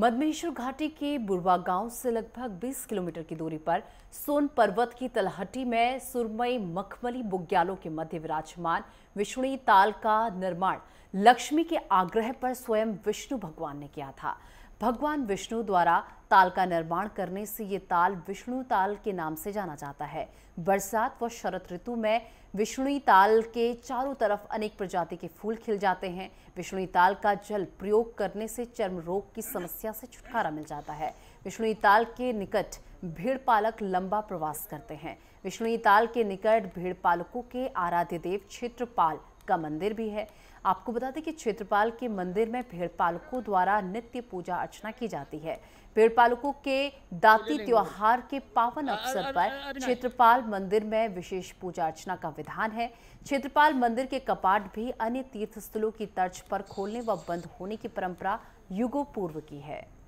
मधमेश्वर घाटी के बुरवा गांव से लगभग 20 किलोमीटर की दूरी पर सोन पर्वत की तलहटी में सुरमई मखमली बुग्यालों के मध्य विराजमान विष्णु ताल का निर्माण लक्ष्मी के आग्रह पर स्वयं विष्णु भगवान ने किया था भगवान विष्णु द्वारा ताल का निर्माण करने से ये ताल विष्णु ताल के नाम से जाना जाता है बरसात व शरत ऋतु में विष्णुई ताल के चारों तरफ अनेक प्रजाति के फूल खिल जाते हैं विष्णुई ताल का जल प्रयोग करने से चर्म रोग की समस्या से छुटकारा मिल जाता है विष्णुई ताल के निकट भीड़ पालक लंबा प्रवास करते हैं विष्णुई ताल के निकट भीड़ पालकों के आराध्य देव क्षेत्रपाल का मंदिर भी है आपको बता दें कि क्षेत्रपाल के मंदिर में भेड़पालकों द्वारा नित्य पूजा अर्चना की जाती है भेड़पालकों के दाती त्योहार के पावन अवसर पर क्षेत्रपाल मंदिर में विशेष पूजा अर्चना का विधान है क्षेत्रपाल मंदिर के कपाट भी अन्य तीर्थ स्थलों की तर्ज पर खोलने व बंद होने की परंपरा युगो पूर्व की है